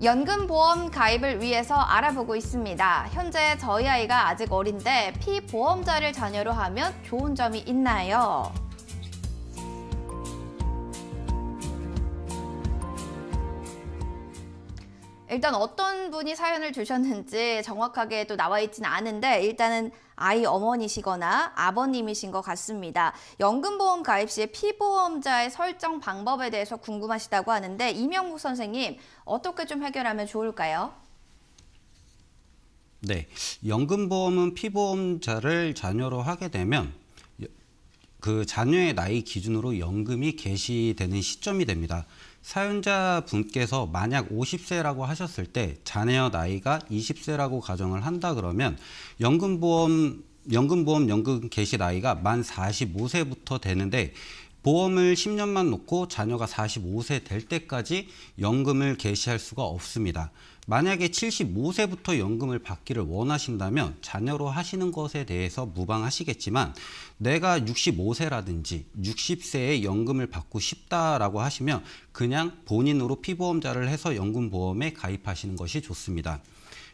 연금보험 가입을 위해서 알아보고 있습니다. 현재 저희 아이가 아직 어린데 피보험자를 자녀로 하면 좋은 점이 있나요? 일단 어떤 분이 사연을 주셨는지 정확하게 또 나와 있지는 않은데 일단은 아이 어머니시거나 아버님이신 것 같습니다. 연금보험 가입 시 피보험자의 설정 방법에 대해서 궁금하시다고 하는데 이명국 선생님 어떻게 좀 해결하면 좋을까요? 네, 연금보험은 피보험자를 자녀로 하게 되면 그 자녀의 나이 기준으로 연금이 개시되는 시점이 됩니다. 사용자 분께서 만약 50세라고 하셨을 때 자녀 나이가 20세라고 가정을 한다 그러면 연금보험 연금보험 연금 개시 나이가 만 45세부터 되는데 보험을 10년만 놓고 자녀가 45세 될 때까지 연금을 개시할 수가 없습니다. 만약에 75세부터 연금을 받기를 원하신다면 자녀로 하시는 것에 대해서 무방하시겠지만 내가 65세라든지 60세에 연금을 받고 싶다라고 하시면 그냥 본인으로 피보험자를 해서 연금보험에 가입하시는 것이 좋습니다.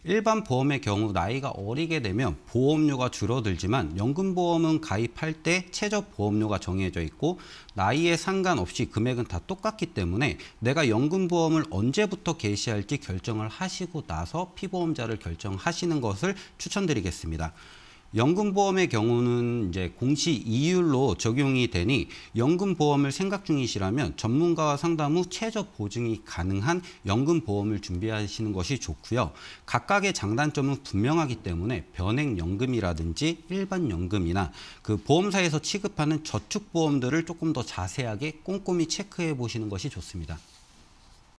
일반 보험의 경우 나이가 어리게 되면 보험료가 줄어들지만 연금보험은 가입할 때 최저 보험료가 정해져 있고 나이에 상관없이 금액은 다 똑같기 때문에 내가 연금보험을 언제부터 개시할지 결정을 하시고 나서 피보험자를 결정하시는 것을 추천드리겠습니다. 연금보험의 경우는 이제 공시 이율로 적용이 되니 연금보험을 생각 중이시라면 전문가와 상담 후 최저 보증이 가능한 연금보험을 준비하시는 것이 좋고요. 각각의 장단점은 분명하기 때문에 변액연금이라든지 일반연금이나 그 보험사에서 취급하는 저축보험들을 조금 더 자세하게 꼼꼼히 체크해 보시는 것이 좋습니다.